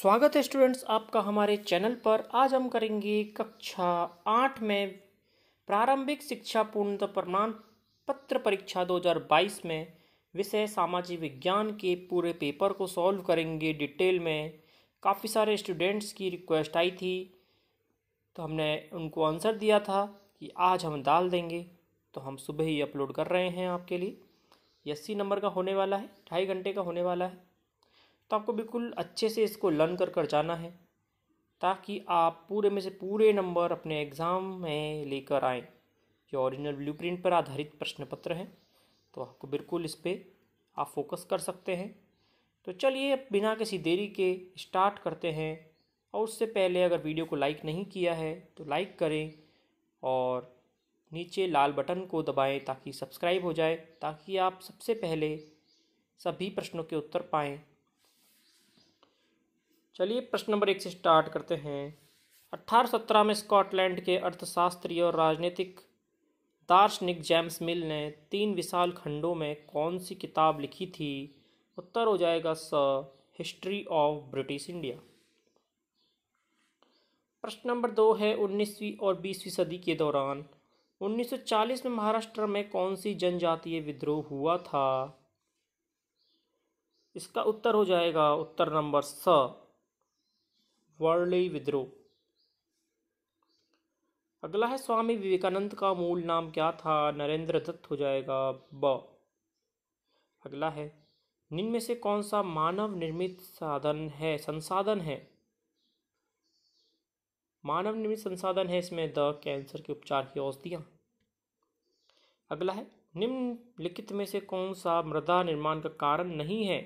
स्वागत है स्टूडेंट्स आपका हमारे चैनल पर आज हम करेंगे कक्षा आठ में प्रारंभिक शिक्षा पूर्णतः प्रमाण पत्र परीक्षा 2022 में विषय सामाजिक विज्ञान के पूरे पेपर को सॉल्व करेंगे डिटेल में काफ़ी सारे स्टूडेंट्स की रिक्वेस्ट आई थी तो हमने उनको आंसर दिया था कि आज हम डाल देंगे तो हम सुबह ही अपलोड कर रहे हैं आपके लिए अस्सी नंबर का होने वाला है ढाई घंटे का होने वाला है तो आपको बिल्कुल अच्छे से इसको लर्न कर कर जाना है ताकि आप पूरे में से पूरे नंबर अपने एग्ज़ाम में लेकर आएँ ये ओरिजिनल ब्लू पर आधारित प्रश्न पत्र हैं तो आपको बिल्कुल इस पर आप फोकस कर सकते हैं तो चलिए बिना किसी देरी के स्टार्ट करते हैं और उससे पहले अगर वीडियो को लाइक नहीं किया है तो लाइक करें और नीचे लाल बटन को दबाएं ताकि सब्सक्राइब हो जाए ताकि आप सबसे पहले सभी प्रश्नों के उत्तर पाएँ चलिए प्रश्न नंबर एक से स्टार्ट करते हैं 1817 में स्कॉटलैंड के अर्थशास्त्री और राजनीतिक दार्शनिक जेम्स मिल ने तीन विशाल खंडों में कौन सी किताब लिखी थी उत्तर हो जाएगा स हिस्ट्री ऑफ ब्रिटिश इंडिया प्रश्न नंबर दो है उन्नीसवीं और बीसवीं सदी के दौरान 1940 में महाराष्ट्र में कौन सी जनजातीय विद्रोह हुआ था इसका उत्तर हो जाएगा उत्तर नंबर स वर्ली विद्रोह अगला है स्वामी विवेकानंद का मूल नाम क्या था नरेंद्र दत्त हो जाएगा ब अगला है निम्न में से कौन सा मानव निर्मित साधन है संसाधन है मानव निर्मित संसाधन है इसमें द कैंसर के उपचार की औषधियाँ अगला है निम्नलिखित में से कौन सा मृदा निर्माण का कारण नहीं है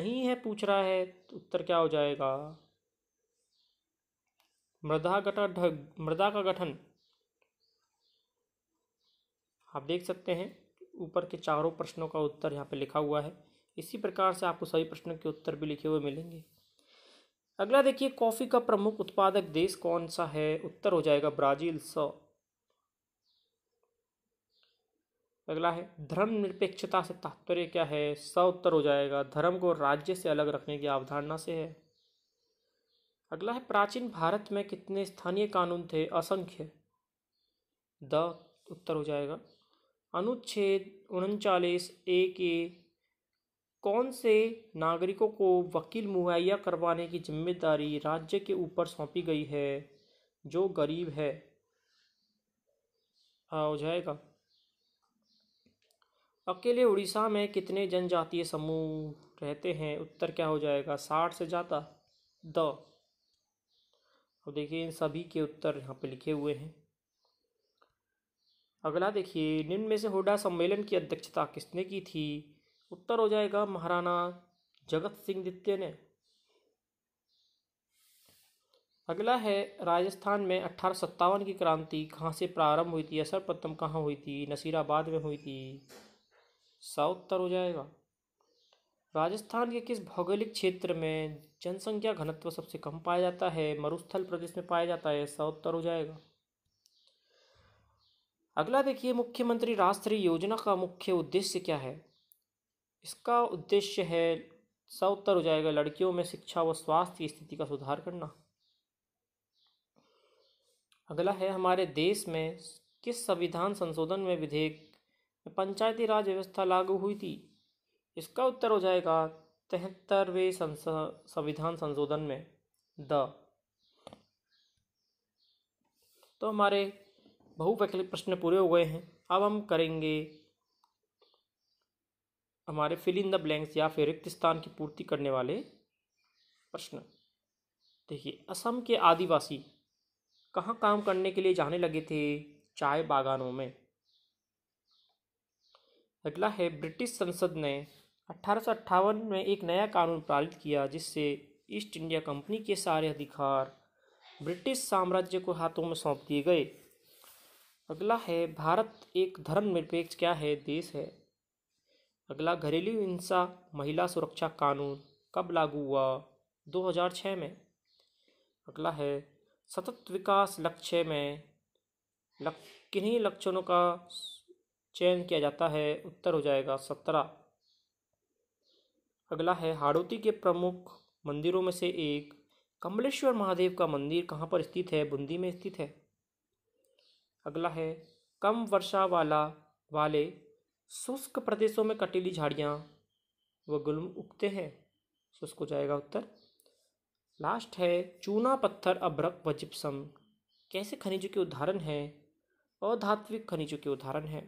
नहीं है पूछ रहा है तो उत्तर क्या हो जाएगा मृदा गठन मृदा का गठन आप देख सकते हैं ऊपर के चारों प्रश्नों का उत्तर यहाँ पे लिखा हुआ है इसी प्रकार से आपको सभी प्रश्नों के उत्तर भी लिखे हुए मिलेंगे अगला देखिए कॉफ़ी का प्रमुख उत्पादक देश कौन सा है उत्तर हो जाएगा ब्राज़ील स अगला है धर्म निरपेक्षता से तात्पर्य क्या है स उत्तर हो जाएगा धर्म को राज्य से अलग रखने की अवधारणा से है अगला है प्राचीन भारत में कितने स्थानीय कानून थे असंख्य द उत्तर हो जाएगा अनुच्छेद उनचालीस ए के कौन से नागरिकों को वकील मुहैया करवाने की जिम्मेदारी राज्य के ऊपर सौंपी गई है जो गरीब है हाँ हो जाएगा अकेले उड़ीसा में कितने जनजातीय समूह रहते हैं उत्तर क्या हो जाएगा साठ से ज़्यादा द और तो देखिए इन सभी के उत्तर यहाँ पे लिखे हुए हैं अगला देखिए निम्न में से हुडा सम्मेलन की अध्यक्षता किसने की थी उत्तर हो जाएगा महाराणा जगत सिंह दित्य ने अगला है राजस्थान में अठारह की क्रांति कहाँ से प्रारंभ हुई थी सर्वप्रथम कहाँ हुई थी नसीराबाद में हुई थी सा उत्तर हो जाएगा राजस्थान के किस भौगोलिक क्षेत्र में जनसंख्या घनत्व सबसे कम पाया जाता है मरुस्थल प्रदेश में पाया जाता है ऐसा उत्तर हो जाएगा अगला देखिए मुख्यमंत्री राष्ट्रीय योजना का मुख्य उद्देश्य क्या है इसका उद्देश्य है सौ उत्तर हो जाएगा लड़कियों में शिक्षा व स्वास्थ्य की स्थिति का सुधार करना अगला है हमारे देश में किस संविधान संशोधन में विधेयक पंचायती राज व्यवस्था लागू हुई थी इसका उत्तर हो जाएगा तिहत्तरवें संविधान संशोधन में द तो हमारे बहुवैकल्पिक प्रश्न पूरे हो गए हैं अब हम करेंगे हमारे फिल इन द ब्लैंक्स या फिर रिक्त स्थान की पूर्ति करने वाले प्रश्न देखिए असम के आदिवासी कहाँ काम करने के लिए जाने लगे थे चाय बागानों में अगला है ब्रिटिश संसद ने 1858 में एक नया कानून पारित किया जिससे ईस्ट इंडिया कंपनी के सारे अधिकार ब्रिटिश साम्राज्य को हाथों में सौंप दिए गए अगला है भारत एक धर्मनिरपेक्ष क्या है देश है अगला घरेलू हिंसा महिला सुरक्षा कानून कब लागू हुआ 2006 में अगला है सतत विकास लक्ष्य में लक, किन्हीं लक्षणों का चयन किया जाता है उत्तर हो जाएगा सत्रह अगला है हाड़ौती के प्रमुख मंदिरों में से एक कमलेश्वर महादेव का मंदिर कहाँ पर स्थित है बूंदी में स्थित है अगला है कम वर्षा वाला वाले शुष्क प्रदेशों में कटीली झाड़ियाँ व गुलम उगते हैं शुष्क हो जाएगा उत्तर लास्ट है चूना पत्थर अभ्रक व जिप्सम कैसे खनिजों के उदाहरण हैं अधात्विक खनिजों के उदाहरण हैं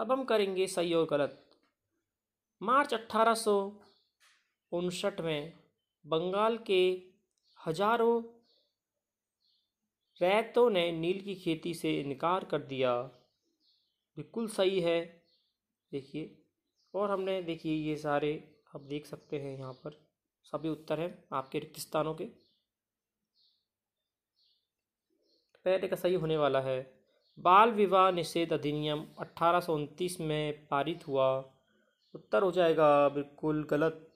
अब हम करेंगे सही और गलत मार्च अट्ठारह में बंगाल के हजारों रैतों ने नील की खेती से इनकार कर दिया बिल्कुल सही है देखिए और हमने देखिए ये सारे आप देख सकते हैं यहाँ पर सभी उत्तर हैं आपके रिक्त स्थानों के पहले का सही होने वाला है बाल विवाह निषेध अधिनियम अठारह में पारित हुआ उत्तर हो जाएगा बिल्कुल गलत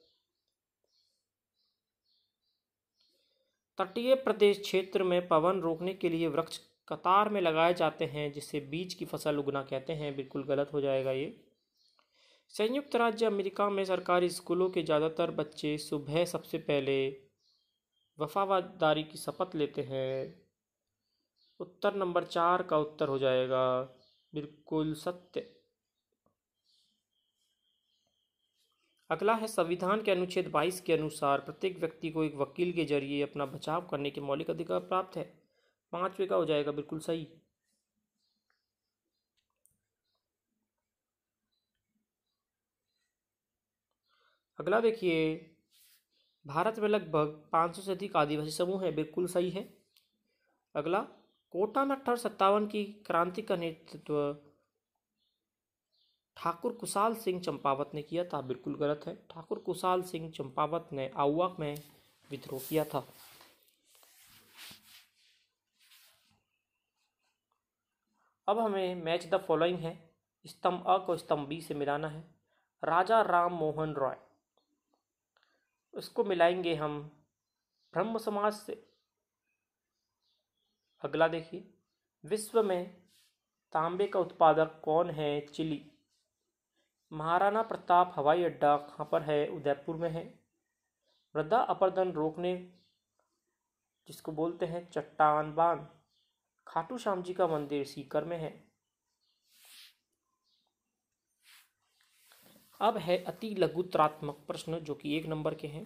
तटीय प्रदेश क्षेत्र में पवन रोकने के लिए वृक्ष कतार में लगाए जाते हैं जिसे बीज की फसल उगना कहते हैं बिल्कुल गलत हो जाएगा ये संयुक्त राज्य अमेरिका में सरकारी स्कूलों के ज़्यादातर बच्चे सुबह सबसे पहले वफादारी की शपथ लेते हैं उत्तर नंबर चार का उत्तर हो जाएगा बिल्कुल सत्य अगला है संविधान के अनुच्छेद 22 के अनुसार प्रत्येक व्यक्ति को एक वकील के जरिए अपना बचाव करने के मौलिक अधिकार प्राप्त है पांचवे का हो जाएगा बिल्कुल सही अगला देखिए भारत में लगभग 500 से अधिक आदिवासी समूह है बिल्कुल सही है अगला कोटा में अठारह सत्तावन की क्रांति का नेतृत्व ठाकुर कुशाल सिंह चंपावत ने किया था बिल्कुल गलत है ठाकुर कुशाल सिंह चंपावत ने आउवा में विद्रोह किया था अब हमें मैच द फॉलोइंग है स्तंभ अ को स्तंभ बी से मिलाना है राजा राम मोहन रॉय उसको मिलाएंगे हम ब्रह्म समाज से अगला देखिए विश्व में तांबे का उत्पादक कौन है चिली महाराणा प्रताप हवाई अड्डा कहाँ पर है उदयपुर में है मृदा अपरदन रोकने जिसको बोलते हैं चट्टान बांध खाटू श्याम जी का मंदिर सीकर में है अब है अति लघुत्रात्मक प्रश्न जो कि एक नंबर के हैं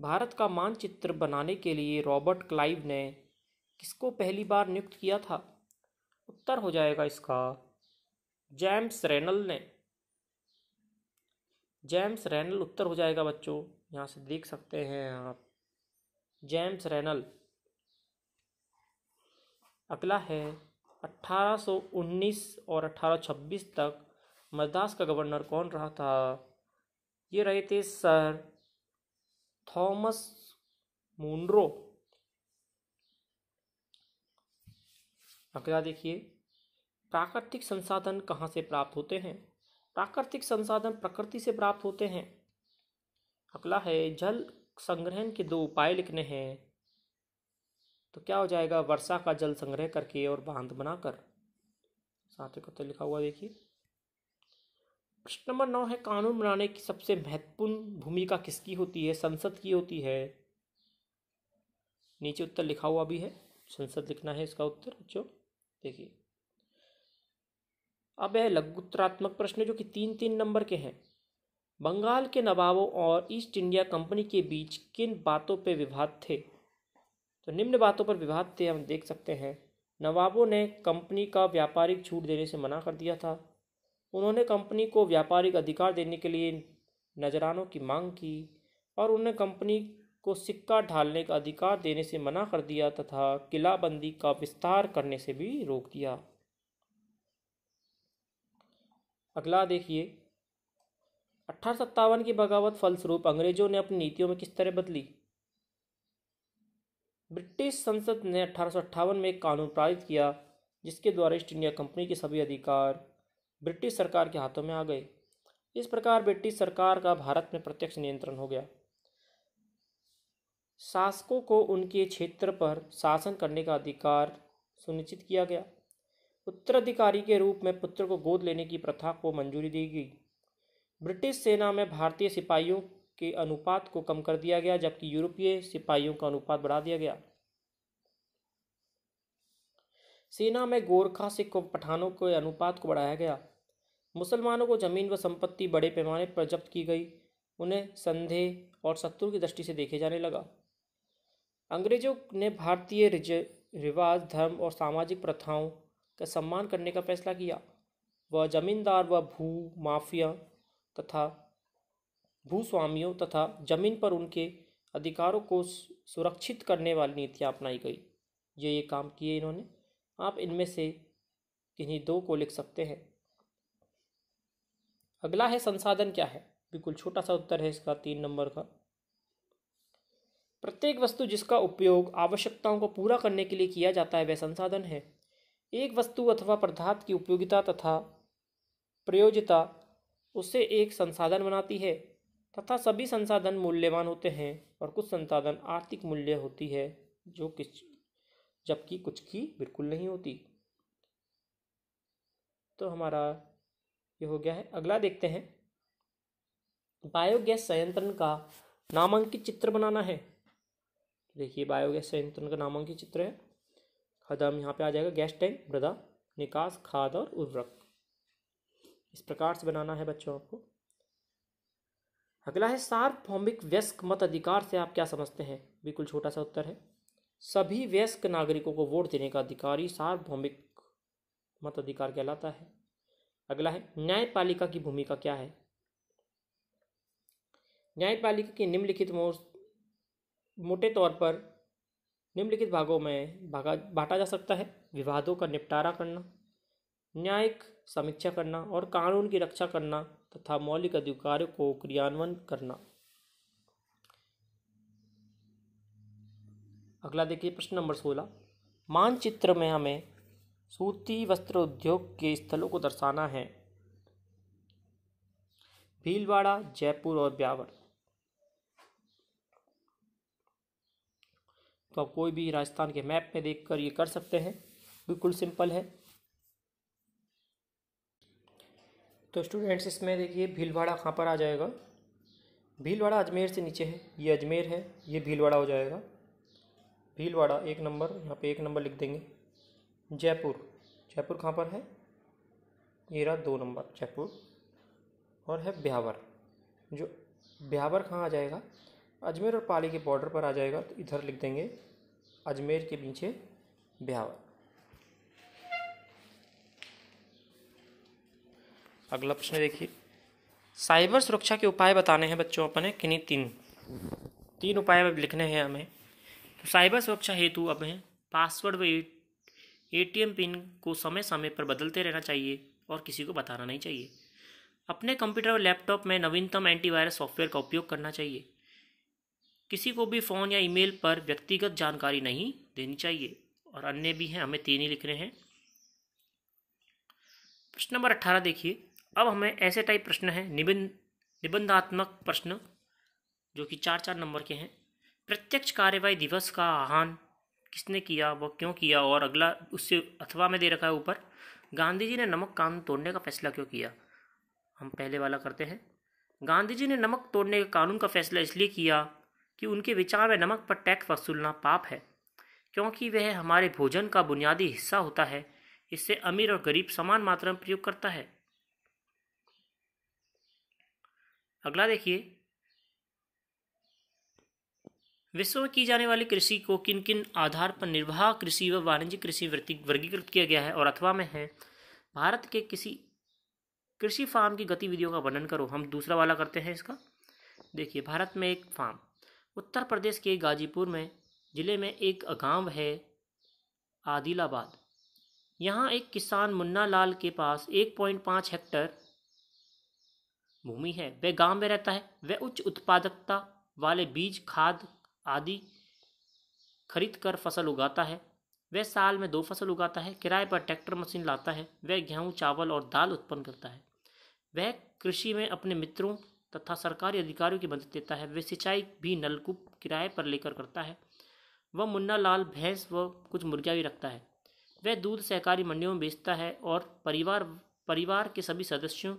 भारत का मानचित्र बनाने के लिए रॉबर्ट क्लाइव ने किसको पहली बार नियुक्त किया था उत्तर हो जाएगा इसका जेम्स रेनल ने जेम्स रैनल उत्तर हो जाएगा बच्चों यहाँ से देख सकते हैं आप जेम्स रैनल अगला है 1819 और 1826 तक मद्रास का गवर्नर कौन रहा था ये रहे थे सर थॉमस मुंड्रो अगला देखिए प्राकृतिक संसाधन कहाँ से प्राप्त होते हैं प्राकृतिक संसाधन प्रकृति से प्राप्त होते हैं अगला है जल संग्रहण के दो उपाय लिखने हैं तो क्या हो जाएगा वर्षा का जल संग्रह करके और बांध बनाकर साथ ही कत्ते लिखा हुआ देखिए प्रश्न नंबर नौ है कानून बनाने की सबसे महत्वपूर्ण भूमिका किसकी होती है संसद की होती है नीचे उत्तर लिखा हुआ भी है संसद लिखना है इसका उत्तर जो देखिए अब है लघुत्रात्मक प्रश्न जो कि तीन तीन नंबर के हैं बंगाल के नवाबों और ईस्ट इंडिया कंपनी के बीच किन बातों पर विवाद थे तो निम्न बातों पर विवाद थे हम देख सकते हैं नवाबों ने कंपनी का व्यापारिक छूट देने से मना कर दिया था उन्होंने कंपनी को व्यापारिक अधिकार देने के लिए नजरानों की मांग की और उन्हें कंपनी को सिक्का ढालने का अधिकार देने से मना कर दिया तथा किलाबंदी का विस्तार करने से भी रोक दिया अगला देखिए अठारह की बगावत फलस्वरूप अंग्रेजों ने अपनी नीतियों में किस तरह बदली ब्रिटिश संसद ने अठारह में एक कानून पारित किया जिसके द्वारा ईस्ट इंडिया कंपनी के सभी अधिकार ब्रिटिश सरकार के हाथों में आ गए इस प्रकार ब्रिटिश सरकार का भारत में प्रत्यक्ष नियंत्रण हो गया शासकों को उनके क्षेत्र पर शासन करने का अधिकार सुनिश्चित किया गया उत्तराधिकारी के रूप में पुत्र को गोद लेने की प्रथा को मंजूरी दी गई ब्रिटिश सेना में भारतीय सिपाहियों के अनुपात को कम कर दिया गया जबकि यूरोपीय सिपाहियों का अनुपात बढ़ा दिया गया सेना में गोरखा सिख पठानों के अनुपात को बढ़ाया गया मुसलमानों को जमीन व संपत्ति बड़े पैमाने पर जब्त की गई उन्हें संदेह और शत्रु की दृष्टि से देखे जाने लगा अंग्रेजों ने भारतीय रिवाज धर्म और सामाजिक प्रथाओं का सम्मान करने का फैसला किया वह जमींदार व भू माफिया तथा भूस्वामियों तथा जमीन पर उनके अधिकारों को सुरक्षित करने वाली नीतियाँ अपनाई गई ये ये काम किए इन्होंने आप इनमें से किन्हीं दो को लिख सकते हैं अगला है संसाधन क्या है बिल्कुल छोटा सा उत्तर है इसका तीन नंबर का प्रत्येक वस्तु जिसका उपयोग आवश्यकताओं को पूरा करने के लिए किया जाता है वह संसाधन है एक वस्तु अथवा पदार्थ की उपयोगिता तथा प्रयोजता उसे एक संसाधन बनाती है तथा सभी संसाधन मूल्यवान होते हैं और कुछ संसाधन आर्थिक मूल्य होती है जो किस जबकि कुछ की बिल्कुल नहीं होती तो हमारा ये हो गया है अगला देखते हैं बायोगैस संयंत्र का नामांकित चित्र बनाना है देखिए बायोगैस संयंत्र का नामांकित चित्र है कदम यहाँ पे आ जाएगा गैस टैंक मृदा निकास खाद और उर्वरक इस प्रकार से बनाना है बच्चों आपको अगला है सार्वभौमिक व्यस्क मत अधिकार से आप क्या समझते हैं बिल्कुल छोटा सा उत्तर है सभी व्यस्क नागरिकों को वोट देने का अधिकार ही सार्वभौमिक मत अधिकार कहलाता है अगला है न्यायपालिका की भूमिका क्या है न्यायपालिका की निम्नलिखित मोटे तौर पर निम्नलिखित भागों में भागा बांटा जा सकता है विवादों का निपटारा करना न्यायिक समीक्षा करना और कानून की रक्षा करना तथा मौलिक अधिकारों को क्रियान्वयन करना अगला देखिए प्रश्न नंबर सोलह मानचित्र में हमें सूती वस्त्र उद्योग के स्थलों को दर्शाना है भीलवाड़ा जयपुर और ब्यावर तो आप कोई भी राजस्थान के मैप में देखकर ये कर सकते हैं बिल्कुल सिंपल है तो स्टूडेंट्स इसमें देखिए भीलवाड़ा कहाँ पर आ जाएगा भीलवाड़ा अजमेर से नीचे है ये अजमेर है ये भीलवाड़ा हो जाएगा भीलवाड़ा एक नंबर यहाँ पे एक नंबर लिख देंगे जयपुर जयपुर कहाँ पर है ये रहा दो नंबर जयपुर और है ब्यावर जो ब्यावर कहाँ आ जाएगा अजमेर और पाली के बॉर्डर पर आ जाएगा तो इधर लिख देंगे अजमेर के पीछे ब्यावर अगला प्रश्न देखिए साइबर सुरक्षा के उपाय बताने हैं बच्चों अपने किन्हीं तीन तीन उपाय लिखने हैं हमें तो साइबर सुरक्षा हेतु अब हैं पासवर्ड व ए पिन को समय समय पर बदलते रहना चाहिए और किसी को बताना नहीं चाहिए अपने कंप्यूटर और लैपटॉप में नवीनतम एंटीवायरस सॉफ्टवेयर का उपयोग करना चाहिए किसी को भी फ़ोन या ईमेल पर व्यक्तिगत जानकारी नहीं देनी चाहिए और अन्य भी हैं हमें तीन ही लिख रहे हैं प्रश्न नंबर अट्ठारह देखिए अब हमें ऐसे टाइप प्रश्न हैं निबंध निबंधात्मक प्रश्न जो कि चार चार नंबर के हैं प्रत्यक्ष कार्यवाही दिवस का आह्वान किसने किया वह क्यों किया और अगला उससे अथवा में दे रखा है ऊपर गांधी जी ने नमक कानून तोड़ने का फैसला क्यों किया हम पहले वाला करते हैं गांधी जी ने नमक तोड़ने के कानून का फैसला इसलिए किया कि उनके विचार में नमक पर टैक्स वसूलना पाप है क्योंकि वह हमारे भोजन का बुनियादी हिस्सा होता है इससे अमीर और गरीब समान मात्रा में प्रयोग करता है अगला देखिए विश्व में की जाने वाली कृषि को किन किन आधार पर निर्वाह कृषि व वाणिज्यिक कृषि वर्गीकृत किया गया है और अथवा में है भारत के किसी कृषि फार्म की गतिविधियों का वर्णन करो हम दूसरा वाला करते हैं इसका देखिए भारत में एक फार्म उत्तर प्रदेश के गाजीपुर में ज़िले में एक गांव है आदिलाबाद यहाँ एक किसान मुन्ना लाल के पास एक पॉइंट पाँच हेक्टर भूमि है वह गांव में रहता है वह उच्च उत्पादकता वाले बीज खाद आदि खरीद कर फसल उगाता है वह साल में दो फसल उगाता है किराए पर ट्रैक्टर मशीन लाता है वह गेहूँ चावल और दाल उत्पन्न करता है वह कृषि में अपने मित्रों तथा सरकारी अधिकारियों की मदद देता है वे सिंचाई भी नलकूप किराए पर लेकर करता है वह मुन्ना लाल भैंस व कुछ मुर्गियाँ भी रखता है वह दूध सहकारी मंडियों में बेचता है और परिवार परिवार के सभी सदस्यों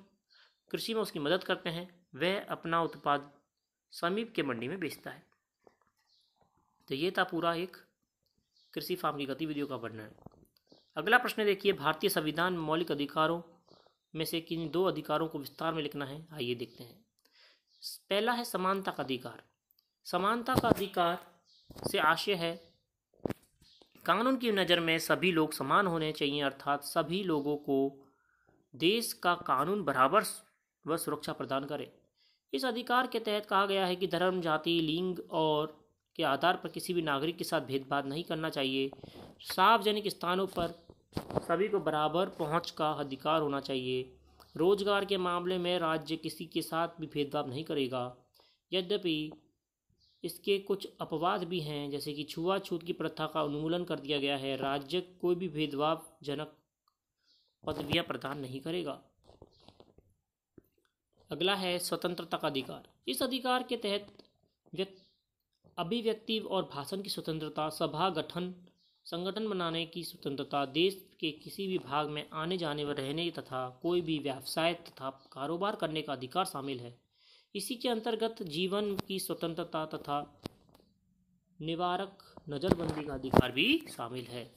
कृषि में उसकी मदद करते हैं वह अपना उत्पाद समीप के मंडी में बेचता है तो ये था पूरा एक कृषि फार्म की गतिविधियों का वर्णन अगला प्रश्न देखिए भारतीय संविधान मौलिक अधिकारों में से किन दो अधिकारों को विस्तार में लिखना है आइए देखते हैं पहला है समानता का अधिकार समानता का अधिकार से आशय है कानून की नज़र में सभी लोग समान होने चाहिए अर्थात सभी लोगों को देश का कानून बराबर व सुरक्षा प्रदान करे इस अधिकार के तहत कहा गया है कि धर्म जाति लिंग और के आधार पर किसी भी नागरिक के साथ भेदभाव नहीं करना चाहिए सार्वजनिक स्थानों पर सभी को बराबर पहुंच का अधिकार होना चाहिए रोजगार के मामले में राज्य किसी के साथ भी भेदभाव नहीं करेगा यद्यपि इसके कुछ अपवाद भी हैं जैसे कि छुआछूत की प्रथा का उन्मूलन कर दिया गया है राज्य कोई भी भेदभाव जनक पदवियाँ प्रदान नहीं करेगा अगला है स्वतंत्रता का अधिकार इस अधिकार के तहत व्यक्ति अभिव्यक्ति और भाषण की स्वतंत्रता सभा गठन संगठन बनाने की स्वतंत्रता देश के किसी भी भाग में आने जाने व रहने तथा कोई भी व्यवसाय तथा कारोबार करने का अधिकार शामिल है इसी के अंतर्गत जीवन की स्वतंत्रता तथा निवारक नज़रबंदी का अधिकार भी शामिल है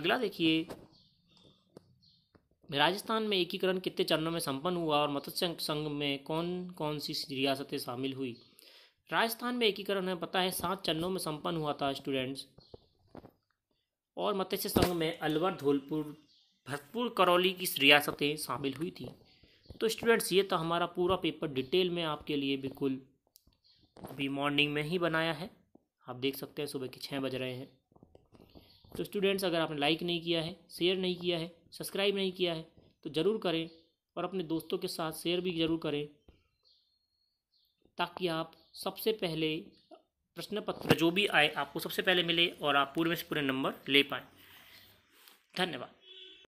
अगला देखिए राजस्थान में एकीकरण कितने चरणों में संपन्न हुआ और मत्स्य संघ में कौन कौन सी रियासतें शामिल हुई राजस्थान में एकीकरण है पता है सात चरणों में संपन्न हुआ था स्टूडेंट्स और मत्स्य संघ में अलवर धौलपुर भरतपुर करौली की रियासतें शामिल हुई थी तो स्टूडेंट्स ये तो हमारा पूरा पेपर डिटेल में आपके लिए बिल्कुल अभी मॉर्निंग में ही बनाया है आप देख सकते हैं सुबह के छः बज रहे हैं तो स्टूडेंट्स अगर आपने लाइक नहीं किया है शेयर नहीं किया है सब्सक्राइब नहीं किया है तो ज़रूर करें और अपने दोस्तों के साथ शेयर भी ज़रूर करें ताकि आप सबसे पहले प्रश्न पत्र जो भी आए आपको सबसे पहले मिले और आप पूरे में से पूरे नंबर ले पाए धन्यवाद